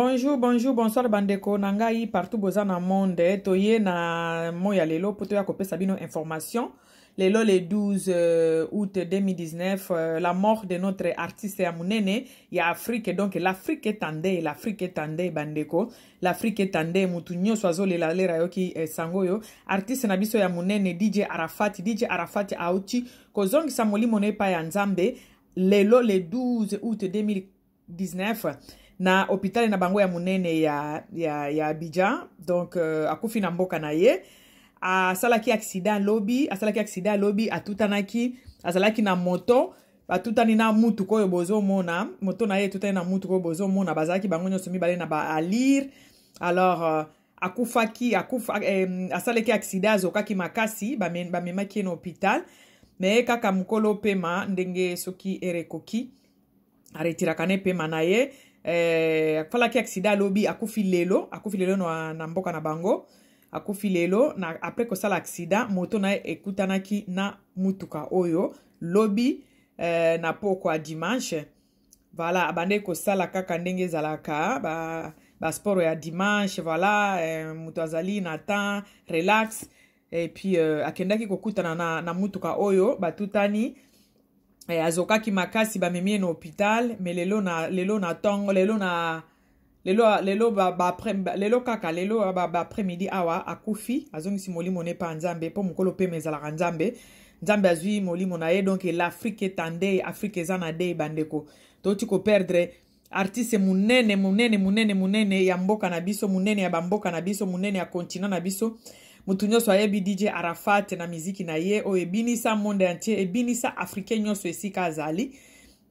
bonjour bonjour bonsoir bandeko na ngai partout boza na monde toye na moi ya lelo mpo toya kopesa bino information lelo le 12 euh, août 2019 euh, la mort de notre artiste ya monene ya afrike donc l'afrike etande l'afrike etande bandeko l'afrike etande motu nyonso azolela lera yoki eh, sango oyo artiste na biso ya monene dj arafati dj arafati auti kozongisa molimo na epai ya nzambe lelo le 12 août 2019 na hôpital na bango ya monene ya, ya, ya abidjan donc euh, akufi na mboka na ye asalaki aksida alobi asalaki aksida alobi atutanaki azalaki na moto batutani na mutuka oyo bozomona moto na ye etutani na mutuka oyo bozomona bazalaki bango nyonso mibale na baalire alors euh, akufaki akufa, eh, asalaki aksida azokaki makasi bamemaki ye na hôpital me kaka mokolo pema ndenge soki ere ekoki aretiraka ne pema na ye eh, akufalaki aksida alobi akufi lelo akufi lelo na, na mboka na bango akufi lelo na apres kosala aksida moto na ye ekutanaki na mutuka oyo lobi eh, na pokwa dimanche voilà abandaki kosala kaka ndenge ezalaka ba, basport ya dimanche voilà eh, moto azali na temps relax epuis eh, akendaki kokutana na, na mutuka oyo batutani eh, azokaki makasi bamemi ye na hôpital me lelo na lelo na ntongo lelo na lelo lelo ba, ba, lelo kaka lelo baprès midi awa akufi azongisi molimo ne pa nzambe mpo mokolo pema ezalaka nzambe nzambe azwi molimo na ye donk l'afrike etande afrike eza na de bandeko toti koperdre artiste monene monene monene monene ya mboka na biso monene ya bamboka na biso monene ya continent na biso mutu nyonso ayebi dj arafat na miziki na ye oyo ebinisa monde entier ebinisa africain nyonso esika azali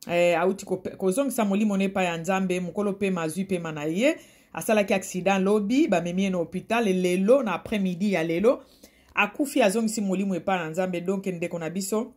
eh, auti kozongisa ko molimo na epai ya nzambe mokolo pema azwi pema na ye asalaki accident lobi bamemi ye na hôpital lelo na après midi ya lelo akufi azongisi molimo epai na nzambe donk ndeko na biso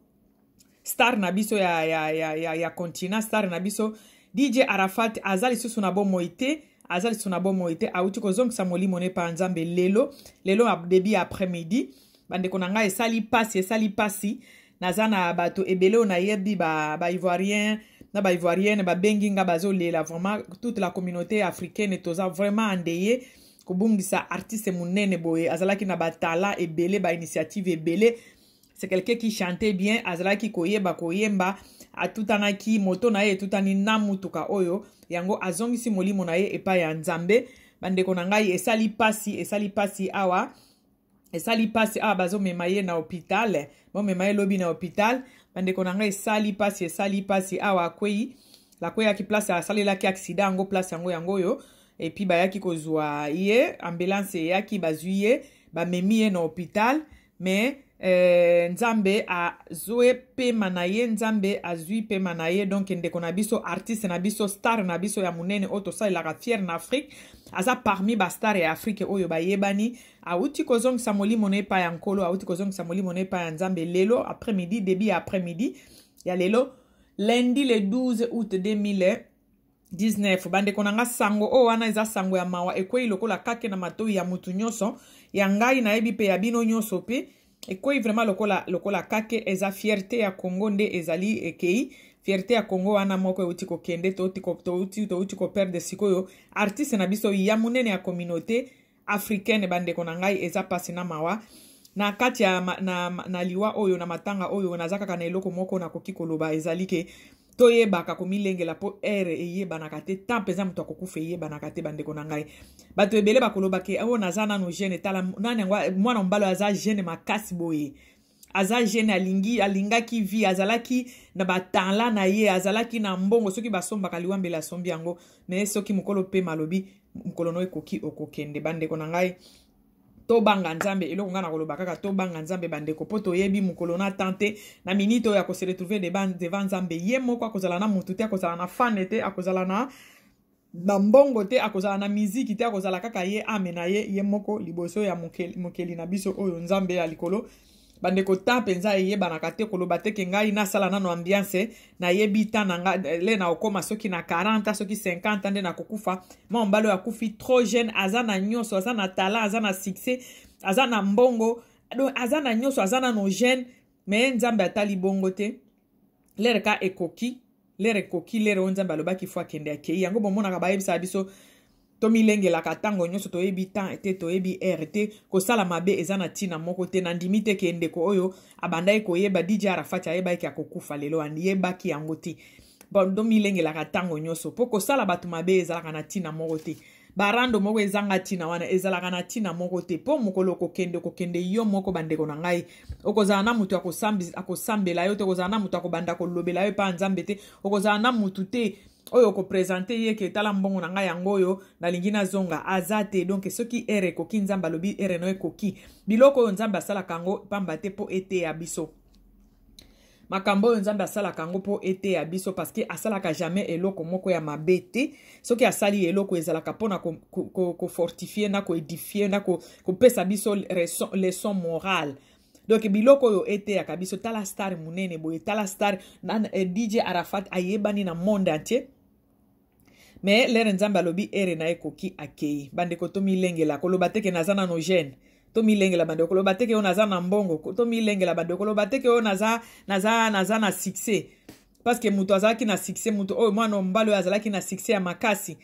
star na biso ya, ya, ya, ya, ya continent star na biso dj arafat aza lisusu na bomoi te aza liso na bomoi te awuti kozongisa molimo na epai ya nzambe lelo lelo debi ya après midi bandeko na ngai esali pasi esali pasi naza na bato ebele oyo nayebi baivoirien ba na baivoirienne babengi nga bazolela vraiment toute la communauté africaine toza vraiment andeye kobungisa artiste monene boye azalaki na batala ebele bainitiative ebele c'est quelqu'un qui chantait bien azalaki koyeba koyemba atutanaki moto na ye etutani na mutuka oyo yango azongisi molimo na ye epai ya nzambe bandeko na ngai esali pasi esali pasi awa esali pasi awa bazomema ye na hôpital bomema ye lobi na hôpital bandeko na ngai esali pasi esali pasi awa akwei lakweyaki place asalelaki aksida yango place yango yango oyo epi bayaki kozwa ye ambulance eyaki bazwi ye bamemi ye na hôpital mais eh, nzambe azwi pema na ye nzambe azwi pema na ye donk ndeko na biso artiste na biso star na biso ya monene oyo tosalelaka fiere na afrique aza parmi bastar ya afrike oyo bayebani awuti kozongisa molimo na epai ya nkolo awuti kozongisa molimo na epai ya nzambe lelo après midi début ya après midi ya lelo lundi le 12 août 2000 19 bandeko na nga sango oyo wana eza sango ya mawa ekwei lokola kake na matoi ya motu nyonso ya ngai nayebi mpe ya bino nyonso mpe ekweyi vraiment lokola lokola kake eza fierté ya congo nde ezali ekei fierté ya congo wana moko euti kokende touti koperde sikoyo artiste na biso ya monene ya communauté africaine bandeko na ngai eza mpasi na mawa na kati ya na, na, na liwa oyo na matanga oyo naza kaka na eloko moko nakoki koloba ezali ke toyebaka komilengela mpo ere eyebanaka te temps mpenza moto akokufa eyebanaka te bandeko na ngai bato ebele bakoloba ke oyo oh, naza nano gene tala nani yango mwana mobali aza gene makasi boye aza jeune alingi alingaki vi azalaki na batanla na ye azalaki na mbongo soki basombaka liwambeli asombi yango me soki mokolo mpe malobi mokolo no ekoki okokende bandeko na ngai tobanga nzambe eloko ngai na koloba kaka tobanga nzambe bandeko mpo toyebi mokolo na tan te na minite oyo akose retrouve devant nzambe ye moko akozala na motu te akozala na fane te akozala na na mbongo te akozala na miziki te akozala kaka ye ame na ye ye moko liboso ya mokeli, mokeli na biso oyo nzambe ya likolo bandeko tan mpenza eyebanaka te koloba teke ngai nasala nano ambiance nayebi tan na nga le na okóma soki na 40 soki 50 nde nakokufa mwa mobali oyo akufi trop jeune aza na nyonso aza na talent aza na succès aza na mbongo don aza na nyonso aza nano jeune me ye nzambe atali bongo te lere ka ekoki lere ekoki lere oyo nzambe alobaki fo akende akei yango bomonaka bayebisaka biso tomilengelaka ntango nyonso toyebi temps te toyebi aire te kosala mabe eza na ntina moko te na ndimi te ke ndeko oyo abandaki koyeba dj arafati ayebaki akokufa lelo ayebaki yango te bon tomilengelaka ntango nyonso mpo kosala bato mabe ezalaka na ntina moko te barando moko ezanga ntina wana ezalaka na ntina moko te mpo mokolo okokende okokende yo moko bandeko na ngai okozala na motu akosambela yo te okozala na motu akobanda kolobela yo epa nzambe te okozala na motu te oyo kopresente ye ke tala mbongo na ngai yango oyo nalingi nazonga aza te donk soki ere ekoki nzambe alobi ere no ekoki biloko oyo nzambe asalaka yango pamba te mpo eteya biso makambo oyo nzambe asalaka yango mpo eteya biso parceke asalaka jamais eloko moko ya mabe te soki asali eloko ezalaka mpona kofortifie ko, ko na koedifie na kopesa ko biso leson morale donk biloko oyo eteyaka biso tala star monene boye tala star na, eh, dj arafat ayebani na monde entier me lere nzambe alobi ere na ekoki akei bandeko tomilengela koloba teke naza nano gene tomilengela bandeko koloba teke oyo naza na mbongo tomilengela bandeko koloba teke oyo naza, naza, naza na succès parceke moto azalaki na succès moto oyo mwana mobali oyo azalaki na succès ya makasi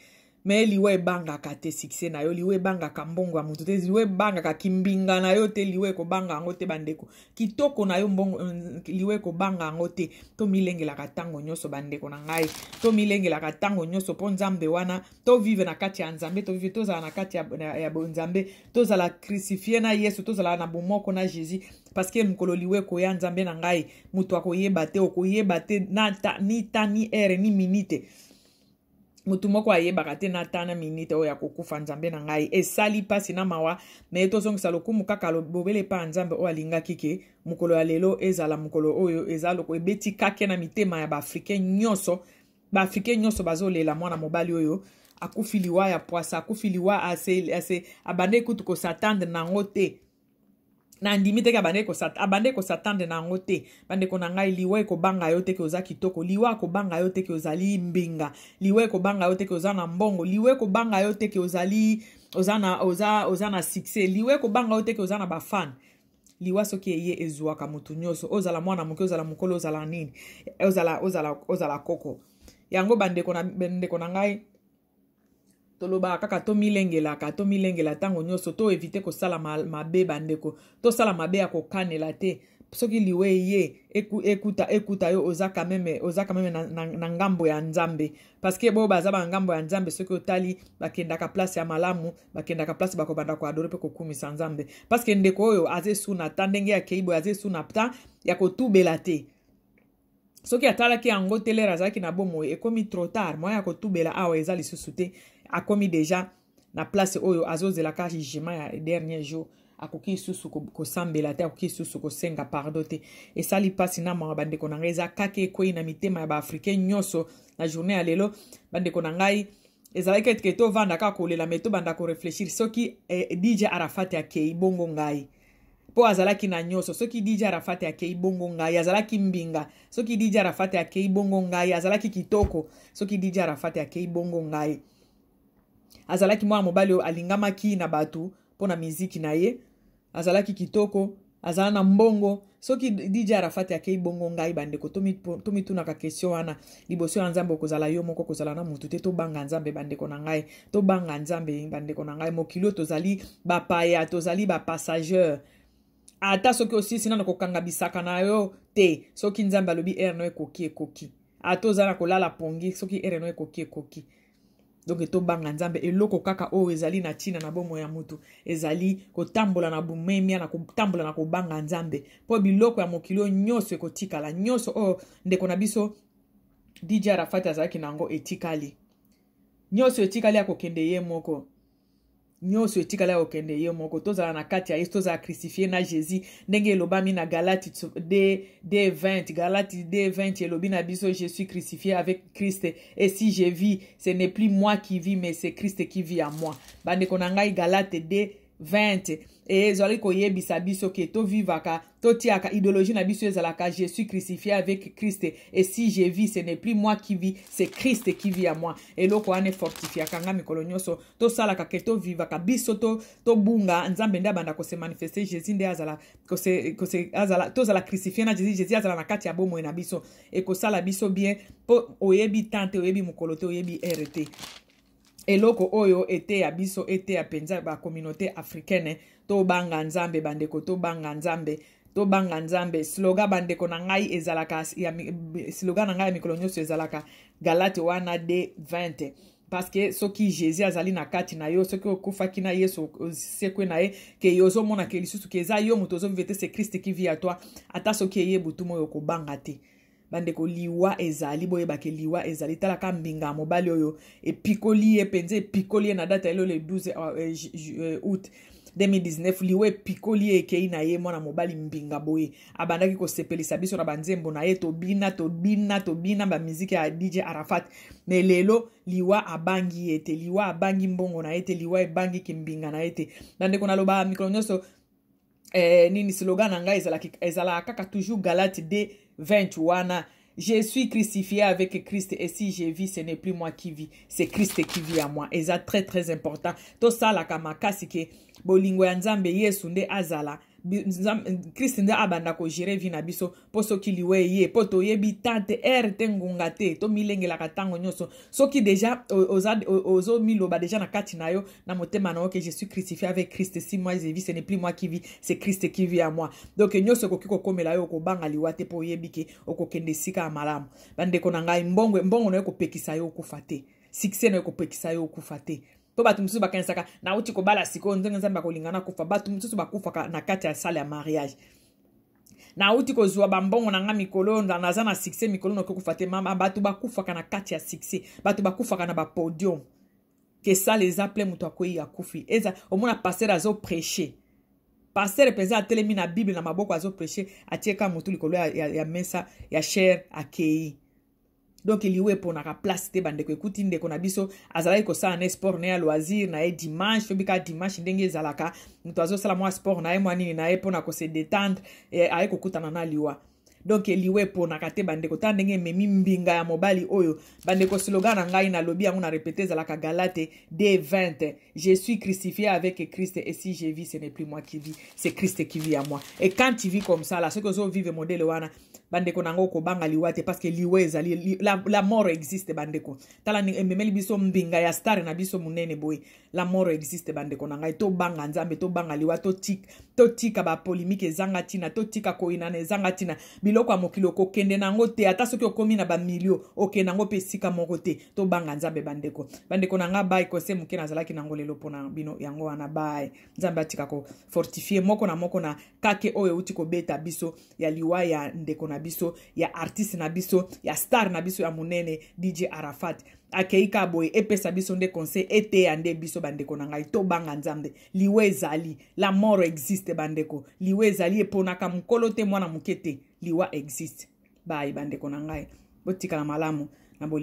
me liwa ebangaka te sukse na yo liwa ebangaka mbongo ya motu te liwa ebangaka kimbinga na yo te liwa ekobanga yango te bandeko kitoko na yo mbongo euh, liwa ekobanga yango te to milengelaka ntango nyonso bandeko na ngai to milengelaka ntango nyonso mpo nzambe wana tovive na kati ya nzambe tovive tozala na kati ya, ya, ya nzambe tozala crucifie na yesu tozala na bomoko na jésus parceke mokolo liwa ekoya nzambe na ngai moto akoyeba te okoyeba te ni ta ni ere ni minite motu moko ayebaka te na ta na minite oyo ya kokufa nzambe na ngai esali mpasi na mawa me ye tozongisa lokumu kaka bobele pa ya nzambe oyo alingaki ke mokolo ya lelo ezala mokolo oyo eza loko ebeti kake na mitema ya baafrikain nyonso baafrikain nyonso bazolela mwana mobali oyo akufi liwa ya poasa akufi liwa abandaki kutu kosatandre nango te na ndimi teke abande kosatande na yango te bandeko na ngai liwa ekobanga yo teke oza kitoko liwa ekobanga yo teke ozali mbinga liwa ekobanga yo teke oza na mbongo liwa ekobanga yo teke ozali oza na, oza, oza na succès liwa ekobanga yo teke oza na bafane liwa soki eye ezwaka motu nyonso ozala mwana moke ozala mokolo ozala nini ozala, ozala, ozala koko yango bandeko na, bandeko na ngai tolobaka kaka tomilengelaka tomilengela ntango nyonso to evite kosala mabe bandeko tosala mabe ya kokanela te soki liwe ye ekuta ekuta yo oza kameme oza kameme na, na, na ngambo ya nzambe parceke boyo baza ba ngambo ya nzambe soki otali bakendaka place ya malamu bakendaka place bakobanda koadore mpe kokumisa nzambe parceke ndeko oyo aza esuna ta ndenge akei boye aza esuna ta ya kotubela te soki atalaki yango te lere azalaki na bomoi ekomi trop tard moya ya kotubela awa eza lisusu te akomi deja na place oyo azozelaka jugement ya dernier jour akoki lisusu kosambela te akoki lisusu kosenga pardo te esali mpasi na mama bandeko na ngai eza kaka ekwei na mitema ya baafricain nyonso na journée ya lelo bandeko na ngai ezalaki etike tovandaka kolela me tobanda koreflechir soki eh, dj arafat akei bongo ngai mpo azalaki na nyonso soki dj arafate akei bongo ngai azalaki mbinga soki dj arafate akei bongo ngai azalaki kitoko soki dj arafate akei bongo ngai azalaki mwana mobali oyo alingamaki na bato mpo na miziki na ye azalaki kitoko azala na mbongo soki dj arafati akei bongo ngai bandeko tomitunaka question wana liboso ya nzambe okozala yo moko kozala na motu te tobanga nzambe bandeko na ngai tobanga nzambe bandeko na ngai mokili oyo tozali bapaya tozali bapassageur ata soki osilisi nano kokanga bisaka na yo te soki nzambe alobi ere no ekoki ekoki ata oza na kolala pongi soki ere no ekoki ekoki donk tobanga nzambe eloko kaka oyo ezali na ntina na bomoi ya motu ezali kotambola na bomemia na kotambola na kobanga nzambe mpo biloko ya mokili oyo nyonso ekotikala nyonso oyo ndeko na biso dj arafati azalaki na yango etikali nyonso etikali ya kokende ye moko nyonso etikala ya kokende ye moko tozala na kati ya yesu tozala kristifie na jésus ndenge elobami na galati 20 galati 20 elobi na biso je suis crucifié avec christ et si je vis ce n'est plus moi qui vis mais c'est christ qui vit à moi bandeko na ngai galate 20 Eh, ezali koyebisa biso ke tovivaka totiaka idéologie na biso ezalaka jésus crucifié avec christ et si je vis ce n'est plus moi qui vis c'est christ qui vit à moi eloko wana efortifiaka nga mikolo nyonso tosalaka ke tovivaka biso tobunga to nzambe nde abanda kosemanifeste jésus nde azala, kose, kose, azala tozala crucifié na jésus jésus azala na kati ya bomoi na biso ekosala biso bien mpo oyebi tan te oyebi mokolo te oyebi ere te eloko oyo eteya biso eteya mpenza bacommunauté africaine tobanga nzambe bandeko tobanga nzambe tobanga nzambe sloga bandeko na ngai ezalaka sloga na ngai ya mikolo nyonso ezalaka galate wana d 20 parceke soki jésus azali na kati na yo soki okufaki na ye osekwe na ye ke ye ozomonake lisusu ke eza yo moto ozovive te se kriste ki vi ya toi ata soki eye butumu oyo okobanga te bandeko liwa ezali boyebake liwa ezali talaka mbinga ya mobali oyo epikoli ye mpenza epikoli ye na data ya lelo le 12 euh, euh, euh, août 2019 liwa epikoli ye ekei na ye mwana mobali mbinga boye abandaki kosepelisa biso na banzembo na ye tobina tobina tobina bamiziki ya dj arafat me lelo liwa abangi ye te liwa abangi mbongo na ye te liwa ebangi kimbinga na ye te bandeko naloba mikolo nyonso eh, nini slogan na ngai ezalaka ezala kaka toujours galate 2 20 wana je suis crucifié avec christ et si je vis ce n'est plus moi qui vis c'est christ qui vit à moi eza très très important tosalaka makasi ke bolingo ya nzambe yesu nde azala kristu nde abanda kogere vi na biso mpo soki liwa eye mpo toyebi tan te ere te ngonga te tomilengelaka ntango nyonso soki deja ozomiloba deja na kati na yo na motema na yo ke je suis crucifié avec christ si moi je vis ce n'est plus moi qui vis c'est christ qui vit à moi donc nyonso ekoki kokomela yo okobanga liwa te mpo oyebi ke okokende esika ya malamu bandeko na ngai mbongo na yo ekopekisa yo okufa te sikse na yo ekopekisa yo okufa te mpo bato mosusu bakanisaka nauti kobala sikoyo ndenge nzambe akolingana kufa bato mosusu bakufaka na kati ya sale ya mariage nauti kozwa bambongo na nga mikolo naza na succès mikolo noki kufa te mama bato bakufaka na kati ya succès bato bakufaka na bapodium ke sale eza plein moto akoyi akufi eza omona paster azopreche paster mpenza atelemi na bible na maboko azopreche atieka motu likolo ya, ya, ya mesa ya shere akei donk liwe eponaka place te bandeko ekuti ndeko na biso azalaki kosala na ye sport na ye ya loisir na ye dimanche toyebi kaka dimanche ndenge ezalaka moto azosala mwa sport na ye mwa nini na ye mpona kose détendre e, aye kokutana na liwa donk liwa eponaka te bandeko ta ndenge ememi mbinga ya mobali oyo bandeko slogan na ngai nalobi yango na répete ezalaka galate d 20 je suis crucifié avec christ et si je vis ce n'est plus moi qui vis c'est christ qui vit à moi et quand tu vis comme ça la soki ozovivre modele wana bandeko na yango kobanga liwa te parceke liwa ezali li, la, la mort existe bandeko tala ememeli biso mbinga ya star na biso monene boye la mort existe bandeko na ngai tobanga nzambe tobanga liwa totika to bapolimike ezanga ntina totika koyinana ezanga ntina biloko ya mokili okokende na yango te ata soki okómi na bamilio okende yango mpe esika moko te tobanga nzambe bandeko bandeko na ngai bai kose moke nazalaki nango lelo mpona bino yango wana bai nzambe atika kofortifie moko na moko na kake oyo euti kobeta biso ya liwa ya ndeko na biso ya artiste na biso ya star na biso ya monene dj arafat akei ka boye epesa biso nde conseil eteya nde biso bandeko na ngai tobanga nzambe liwa ezali la mort existe bandeko liwa ezali eponaka mokolo te mwana moke te liwa existe bayi bandeko na ngai botikala malamu na boli